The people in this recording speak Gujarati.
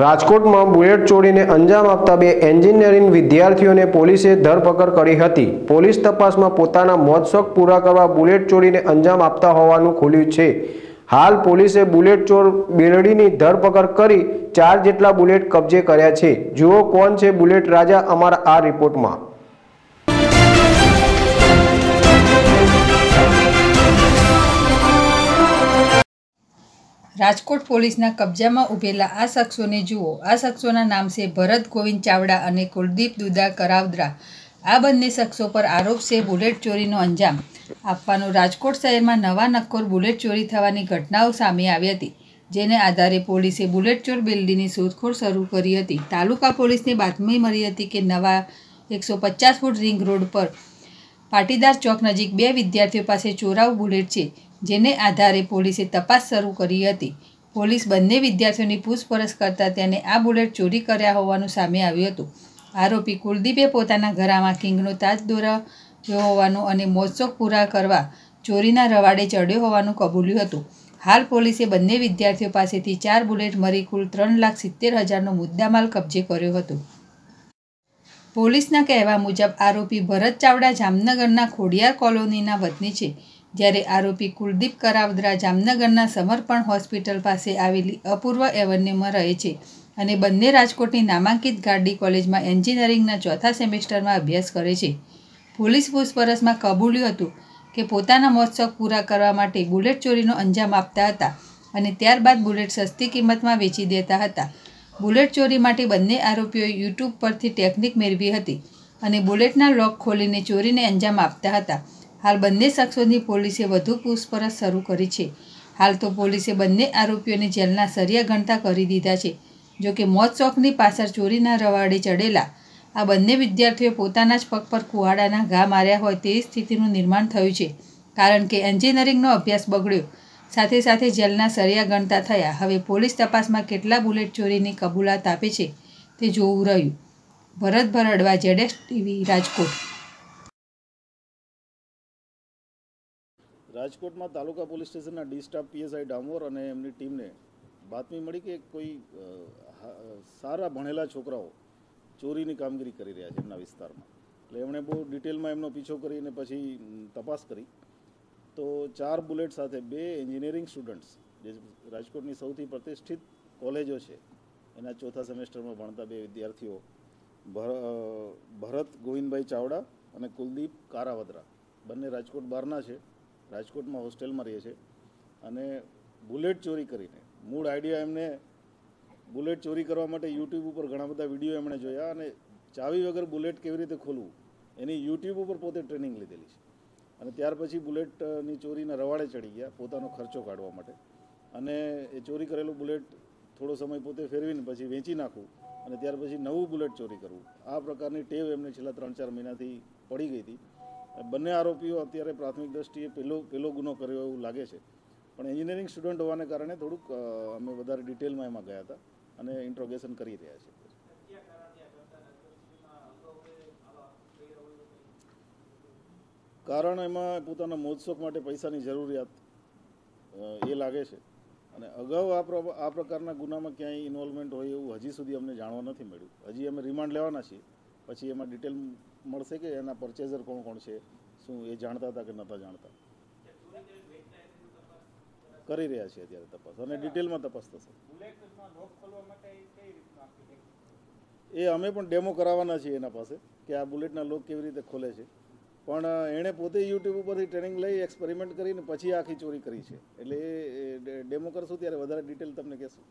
રાજકોટમાં બુલેટ ચોરીને અંજામ આપતા બે એન્જિનિયરિંગ વિદ્યાર્થીઓને પોલીસે ધરપકડ કરી હતી પોલીસ તપાસમાં પોતાના મોજશોખ પૂરા કરવા બુલેટ ચોરીને અંજામ આપતા હોવાનું ખુલ્યું છે હાલ પોલીસે બુલેટ ચોર બેલડીની ધરપકડ કરી ચાર જેટલા બુલેટ કબજે કર્યા છે જુઓ કોણ છે બુલેટ રાજા અમારા આ રિપોર્ટમાં રાજકોટ પોલીસના કબજામાં ઉભેલા આ શખ્સોને જુઓ આ શખ્સોના નામ છે ભરત ગોવિંદ ચાવડા અને કુલદીપ દુદા કરાવદ્રા આ બંને શખ્સો પર આરોપ છે બુલેટ ચોરીનો અંજામ આપવાનો રાજકોટ શહેરમાં નવા નક્કોર બુલેટ ચોરી થવાની ઘટનાઓ સામે આવી હતી જેને આધારે પોલીસે બુલેટ ચોર બિલ્ડીની શોધખોળ શરૂ કરી હતી તાલુકા પોલીસને બાતમી મળી હતી કે નવા એકસો પચાસ ફૂટ રિંગ રોડ પર પાટીદાર ચોક નજીક બે વિદ્યાર્થીઓ પાસે ચોરાવ બુલેટ છે જેને આધારે પોલીસે તપાસ શરૂ કરી હતી પોલીસ બંને વિદ્યાર્થીઓની પૂછપરછ કરતા તેને આ બુલેટ ચોરી કર્યા હોવાનું સામે આવ્યું હતું આરોપી કુલદીપે પોતાના ઘરામાં કિંગનો તાજ દોરાવ્યો હોવાનું અને મોજશોખ પૂરા કરવા ચોરીના રવાડે ચડ્યો હોવાનું કબૂલ્યું હતું હાલ પોલીસે બંને વિદ્યાર્થીઓ પાસેથી ચાર બુલેટ મરી કુલ ત્રણ લાખ સિત્તેર હજારનો મુદ્દામાલ કબજે કર્યો હતો પોલીસના કહેવા મુજબ આરોપી ભરત ચાવડા જામનગરના ખોડિયાર કોલોનીના વતની છે જ્યારે આરોપી કુલદીપ કરાવદરા જામનગરના સમર્પણ હોસ્પિટલ પાસે આવેલી અપૂર્વ એવન્યુમાં રહે છે અને બંને રાજકોટની નામાંકિત ગાર્ડી કોલેજમાં એન્જિનિયરિંગના ચોથા સેમેસ્ટરમાં અભ્યાસ કરે છે પોલીસ પૂછપરછમાં કબૂલ્યું હતું કે પોતાના મહોત્સવ પૂરા કરવા માટે બુલેટ ચોરીનો અંજામ આપતા હતા અને ત્યારબાદ બુલેટ સસ્તી કિંમતમાં વેચી દેતા હતા બુલેટ ચોરી માટે બંને આરોપીઓએ યુટ્યુબ પરથી ટેકનિક મેળવી હતી અને બુલેટના લોક ખોલીને ચોરીને અંજામ આપતા હતા હાલ બંને શખ્સોની પોલીસે વધુ પૂછપરછ શરૂ કરી છે હાલ તો પોલીસે બંને આરોપીઓને જેલના સરિયા ગણતા કરી દીધા છે જોકે મોત શોખની પાછળ ચોરીના રવાડે ચડેલા આ બંને વિદ્યાર્થીઓએ પોતાના જ પગ પર કુવાડાના ઘા માર્યા હોય તેવી સ્થિતિનું નિર્માણ થયું છે કારણ કે એન્જિનિયરિંગનો અભ્યાસ બગડ્યો સાથે સાથે જેલના સરિયા ગણતા થયા હવે પોલીસ તપાસમાં કેટલા બુલેટ ચોરીની કબૂલાત આપે છે તે જોવું રહ્યું ભરત ભરડવા જેડેક્સ ટીવી રાજકોટ રાજકોટમાં તાલુકા પોલીસ સ્ટેશનના ડી સ્ટાફ પીએસઆઈ ડામોર અને એમની ટીમને બાતમી મળી કે કોઈ સારા ભણેલા છોકરાઓ ચોરીની કામગીરી કરી રહ્યા છે એમના વિસ્તારમાં એટલે એમણે બહુ ડિટેલમાં એમનો પીછો કરીને પછી તપાસ કરી તો ચાર બુલેટ સાથે બે એન્જિનિયરિંગ સ્ટુડન્ટ્સ જે રાજકોટની સૌથી પ્રતિષ્ઠિત કોલેજો છે એના ચોથા સેમેસ્ટરમાં ભણતા બે વિદ્યાર્થીઓ ભરત ગોવિંદભાઈ ચાવડા અને કુલદીપ કારાવદરા બંને રાજકોટ બહારના છે રાજકોટમાં હોસ્ટેલમાં રહીએ છીએ અને બુલેટ ચોરી કરીને મૂળ આઈડિયા એમને બુલેટ ચોરી કરવા માટે યુટ્યુબ ઉપર ઘણા બધા વિડીયો એમણે જોયા અને ચાવી વગર બુલેટ કેવી રીતે ખોલવું એની યુટ્યુબ ઉપર પોતે ટ્રેનિંગ લીધેલી છે અને ત્યાર પછી બુલેટની ચોરીના રવાડે ચડી ગયા પોતાનો ખર્ચો કાઢવા માટે અને એ ચોરી કરેલું બુલેટ થોડો સમય પોતે ફેરવીને પછી વેચી નાખવું અને ત્યાર પછી નવું બુલેટ ચોરી કરવું આ પ્રકારની ટેવ એમને છેલ્લા ત્રણ ચાર મહિનાથી પડી ગઈ હતી બંને આરોપીઓ અત્યારે પ્રાથમિક દ્રષ્ટિએ પહેલો પહેલો ગુનો કર્યો એવું લાગે છે પણ એન્જિનિયરિંગ સ્ટુડન્ટ હોવાને કારણે થોડુંક અમે વધારે ડિટેલમાં એમાં ગયા હતા અને ઇન્ટ્રોગેશન કરી રહ્યા છીએ કારણ એમાં પોતાના મોજશોખ માટે પૈસાની જરૂરિયાત એ લાગે છે અને અગાઉ આ આ પ્રકારના ગુનામાં ક્યાંય ઇન્વોલ્વમેન્ટ હોય એવું હજી સુધી અમને જાણવા નથી મળ્યું હજી અમે રિમાન્ડ લેવાના છીએ પછી એમાં ડિટેલ મળશે કે એના પરચેઝર કોણ કોણ છે શું એ જાણતા હતા કે નતા જાણતા કરી રહ્યા છે અત્યારે તપાસ અને ડિટેલમાં તપાસ થશે એ અમે પણ ડેમો કરાવવાના છીએ એના પાસે કે આ બુલેટના લોક કેવી રીતે ખોલે છે પણ એણે પોતે યુટ્યુબ ઉપરથી ટ્રેનિંગ લઈ એક્સપેરિમેન્ટ કરીને પછી આખી ચોરી કરી છે એટલે ડેમો કરશું ત્યારે વધારે ડિટેલ તમને કહેશું